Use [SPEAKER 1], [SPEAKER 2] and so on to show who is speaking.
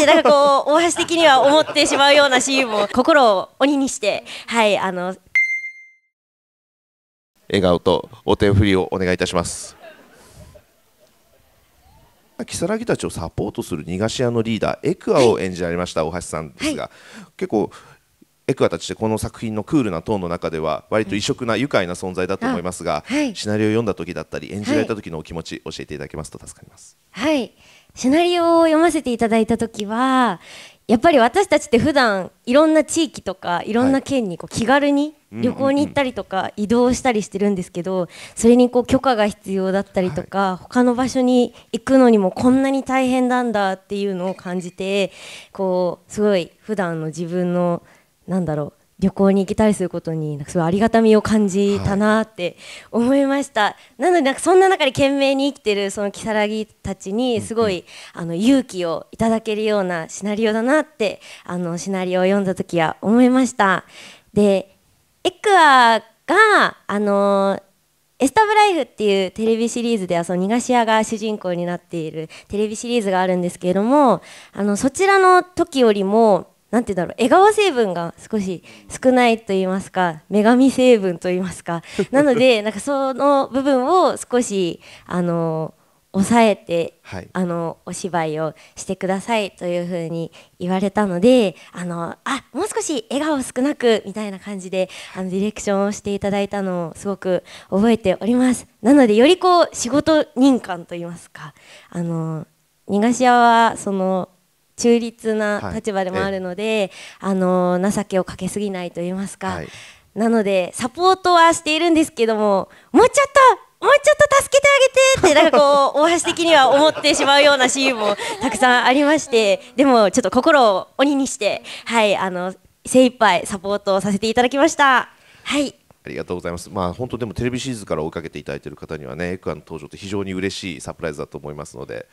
[SPEAKER 1] ってなんかこう大橋的には思ってしまうようなシーンも心を
[SPEAKER 2] 鬼にしてはいあの笑顔とお手振りをお願いいたします如月たちをサポートする逃がし屋のリーダーエクアを演じられました大橋さんですが、はい、結構エクアたちってこの作品のクールなトーンの中では割と異色な愉快な存在だと思いますが、はい、シナリオを読んだ時だったり演じられた時のお気持ち、教えていただけますと助かります。
[SPEAKER 1] はい、シナリオを読ませていただいた時はやっぱり私たちって普段いろんな地域とかいろんな県にこう気軽に旅行に行ったりとか移動したりしてるんですけどそれにこう許可が必要だったりとか他の場所に行くのにもこんなに大変なんだっていうのを感じてこうすごい普段の自分のなんだろう旅行に行けたりすることになんかすごいありがたみを感じたなって思いました、はい、なのでなんかそんな中で懸命に生きてるその如月たちにすごい、あの勇気をいただけるようなシナリオだなってあのシナリオを読んだ時は思いましたでエクアがあのーエスタブライフっていうテレビシリーズではその逃がし屋が主人公になっているテレビシリーズがあるんですけれどもあのそちらの時よりもなんてだろう、笑顔成分が少し少ないと言いますか、女神成分と言いますか。なので、なんかその部分を少し、あの抑えて、はい、あのお芝居をしてくださいというふうに言われたのであのあもう少し笑顔少なくみたいな感じであのディレクションをしていただいたのをすごく覚えておりますなのでよりこう仕事人感といいますかあの逃がし屋はその中立な立場でもあるので、はい、あの情けをかけすぎないと言いますか、はい、なのでサポートはしているんですけどももうちょっともうちょっと助けてあげてってなんかこう大橋的には思ってしまうようなシーンもたくさんありましてでもちょっと心を鬼にしてはいあの精一杯サポートをさせていただきました。はい
[SPEAKER 2] ありがとうございます。まあ本当でもテレビシリーズから追いかけていただいている方にはね、エクアの登場って非常に嬉しいサプライズだと思いますので、